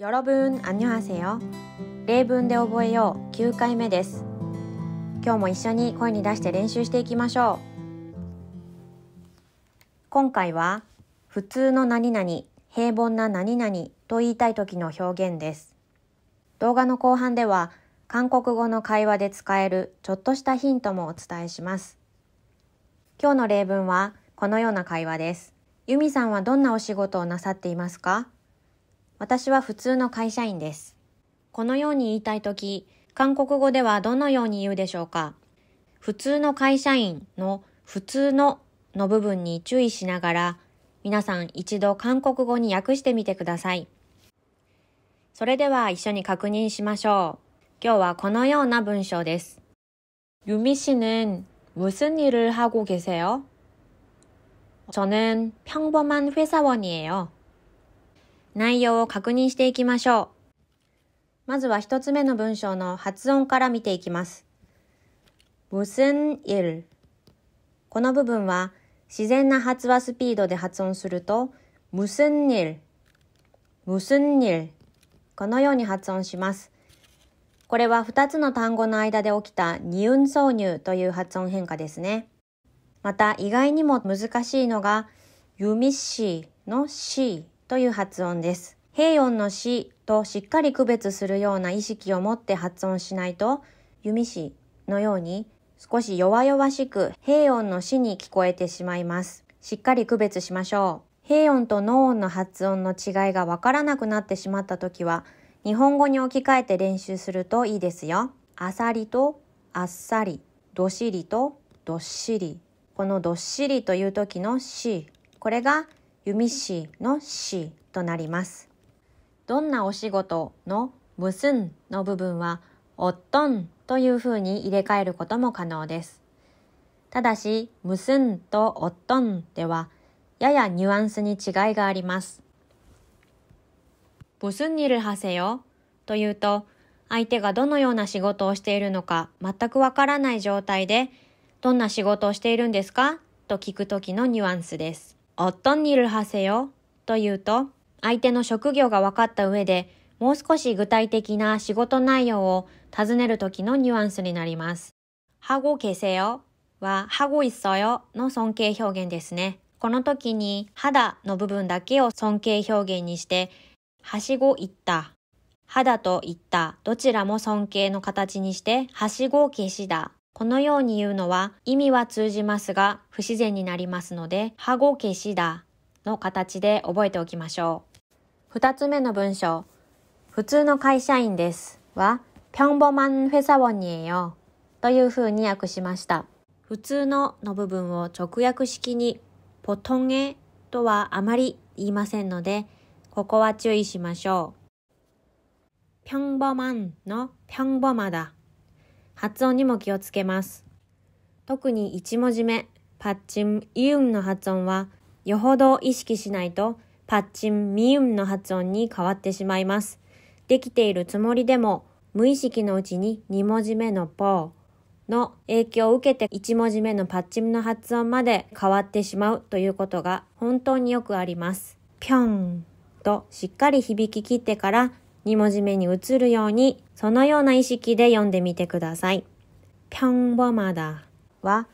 여러분안녕하세요例文で覚えよう9回目です。今日も一緒に声に出して練習していきましょう。今回は普通の何々、平凡な何々と言いたい時の表現です。動画の後半では韓国語の会話で使えるちょっとしたヒントもお伝えします。今日の例文はこのような会話です。ユミさんはどんなお仕事をなさっていますか私は普通の会社員です。このように言いたいとき、韓国語ではどのように言うでしょうか普通の会社員の普通のの部分に注意しながら、皆さん一度韓国語に訳してみてください。それでは一緒に確認しましょう。今日はこのような文章です。유ミ씨는무슨일을하고계세요저는평범한회사원이에요内容を確認していきましょう。まずは一つ目の文章の発音から見ていきます。무슨일この部分は自然な発話スピードで発音すると、無寸 일、 無寸일このように発音します。これは2つの単語の間で起きた二運挿入という発音変化ですね。また意外にも難しいのが、ユミシーの C という発音です。平穏の死としっかり区別するような意識を持って発音しないと、弓死のように少し弱々しく平穏の死に聞こえてしまいます。しっかり区別しましょう。平穏と脳音の発音の違いがわからなくなってしまった時は、日本語に置き換えて練習するといいですよ。あさりとあっさり、どしりとどっしり。このどっしりという時のし、これが弓師の師となります。どんなお仕事のむすんの部分はおっとんというふうに入れ替えることも可能です。ただし、むすんとおっとんではややニュアンスに違いがあります。むすんにるはせよというと、相手がどのような仕事をしているのか全くわからない状態で、どんな仕事をしているんですかと聞くときのニュアンスです。어떤일을하세요と言うと、相手の職業が分かった上で、もう少し具体的な仕事内容を尋ねる時のニュアンスになります。하고계세요は、하고있어요の尊敬表現ですね。この時に、肌の部分だけを尊敬表現にして、はしご行った、肌と言った、どちらも尊敬の形にして、はしごを消しだこのように言うのは意味は通じますが不自然になりますので、はごけしだの形で覚えておきましょう。2つ目の文章。普通の会社員ですは、평범한회사원이에요という風に訳しました。普通のの部分を直訳式に、ポトンゲとはあまり言いませんので、ここは注意しましょう。평범한の평범하다発音にも気をつけます。特に1文字目、パッチン、イウンの発音は、よほど意識しないと、パッチン、ミウンの発音に変わってしまいます。できているつもりでも、無意識のうちに2文字目のポーの影響を受けて1文字目のパッチンの発音まで変わってしまうということが本当によくあります。ぴょんとしっかり響き切ってから2文字目に移るように、そのような意識で読んでみてください。평범하다は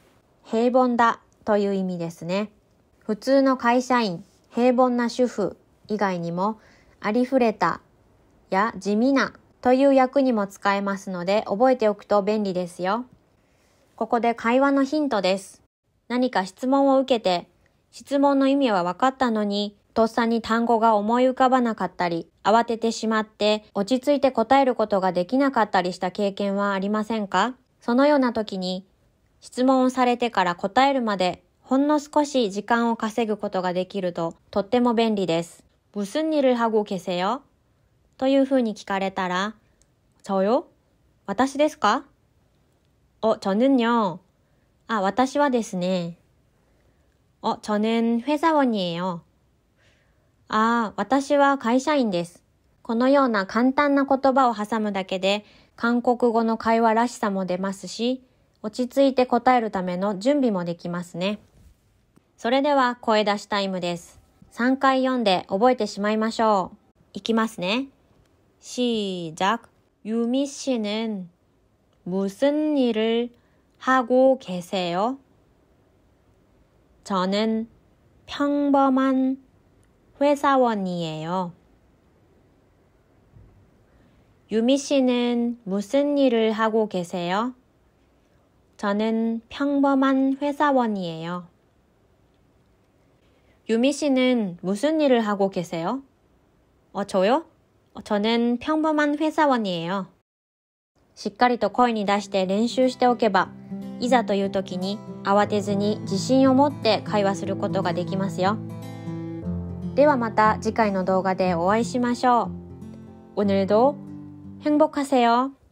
平凡だという意味ですね。普通の会社員、平凡な主婦以外にも、ありふれたや地味なという役にも使えますので覚えておくと便利ですよ。ここで会話のヒントです。何か質問を受けて、質問の意味は分かったのに、とっさに単語が思い浮かばなかったり、慌ててしまって落ち着いて答えることができなかったりした経験はありませんかそのような時に、質問をされてから答えるまでほんの少し時間を稼ぐことができるととっても便利です。무슨일을하고계세요というふうに聞かれたら、저요私ですかお、저는 요。 あ、私はですね。お、저는회사원이에 요。 ああ、私は会社員です。このような簡単な言葉を挟むだけで、韓国語の会話らしさも出ますし、落ち着いて答えるための準備もできますね。それでは声出しタイムです。3回読んで覚えてしまいましょう。いきますね。し작유미씨는무슨일을하고계세요저는평범한 회사원이에요. 유미 씨는 무슨 일을 하고 계세요? 저는 평범한 회사원이에요. 유미 씨는 무슨 일을 하고 계세요? 어, 저요? 어, 저는 평범한 회사원이에요. しっかりと声に出して練習しておけば、いざという時に慌てずに自信を持って会話することができますよ。ではまた次回の動画でお会いしましょう。오늘도행복하세요